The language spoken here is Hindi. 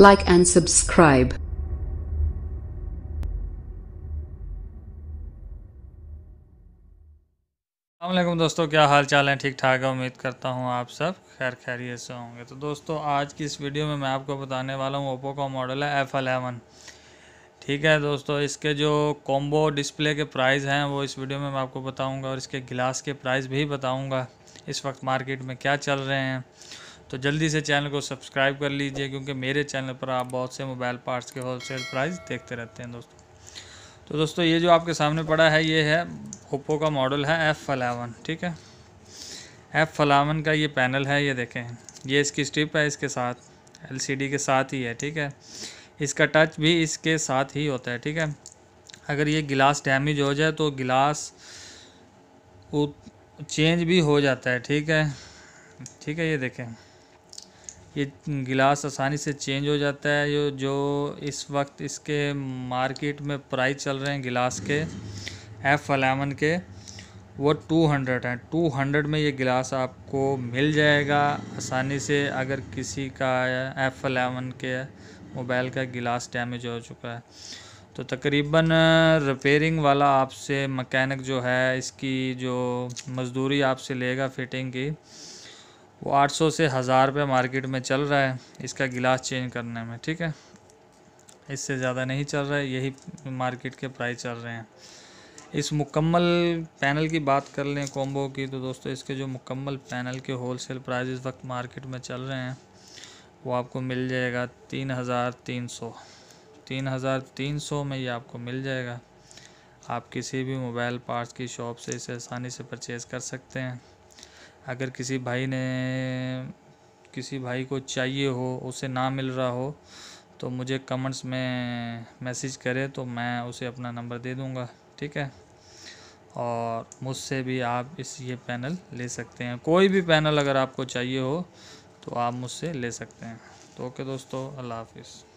like and subscribe. अल्लाम दोस्तों क्या हाल चाल है ठीक ठाक है उम्मीद करता हूँ आप सब खैर खैरियत से होंगे तो दोस्तों आज की इस वीडियो में मैं आपको बताने वाला हूँ ओप्पो का मॉडल है एफ़ अलेवन ठीक है दोस्तों इसके जो कॉम्बो डिस्प्ले के प्राइस हैं वो इस वीडियो में मैं आपको बताऊँगा और इसके गिलास के प्राइस भी बताऊँगा इस वक्त मार्केट में क्या चल रहे हैं तो जल्दी से चैनल को सब्सक्राइब कर लीजिए क्योंकि मेरे चैनल पर आप बहुत से मोबाइल पार्ट्स के होलसेल प्राइस देखते रहते हैं दोस्तों तो दोस्तों ये जो आपके सामने पड़ा है ये है ओप्पो का मॉडल है एफ़ अलावन ठीक है एफ़ अलावन का ये पैनल है ये देखें ये इसकी स्ट्रिप है इसके साथ एल के साथ ही है ठीक है इसका टच भी इसके साथ ही होता है ठीक है अगर ये गिलास डैमेज हो जाए तो गिलास चेंज भी हो जाता है ठीक है ठीक है ये देखें ये गिलास आसानी से चेंज हो जाता है जो जो इस वक्त इसके मार्केट में प्राइस चल रहे हैं गिलास के एफ़ अलेवन के वो टू हंड्रेड हैं टू हंड्रेड में ये गिलास आपको मिल जाएगा आसानी से अगर किसी का एफ़ अलेवन के मोबाइल का गिलास डैमेज हो चुका है तो तकरीबन रिपेयरिंग वाला आपसे मकैनिक जो है इसकी जो मज़दूरी आपसे लेगा फिटिंग की वो 800 से हज़ार रुपये मार्केट में चल रहा है इसका गिलास चेंज करने में ठीक है इससे ज़्यादा नहीं चल रहा है यही मार्केट के प्राइस चल रहे हैं इस मुकम्मल पैनल की बात कर लें कॉम्बो की तो दोस्तों इसके जो मुकम्मल पैनल के होलसेल प्राइस इस वक्त मार्केट में चल रहे हैं वो आपको मिल जाएगा तीन हज़ार तीन सौ तीन हज़ार तीन सौ में ये आपको मिल जाएगा आप किसी भी मोबाइल पार्ट्स की शॉप से इसे आसानी से परचेज़ कर सकते हैं अगर किसी भाई ने किसी भाई को चाहिए हो उसे ना मिल रहा हो तो मुझे कमेंट्स में मैसेज करे तो मैं उसे अपना नंबर दे दूँगा ठीक है और मुझसे भी आप इस ये पैनल ले सकते हैं कोई भी पैनल अगर आपको चाहिए हो तो आप मुझसे ले सकते हैं तो ओके दोस्तों अल्लाह हाफिज़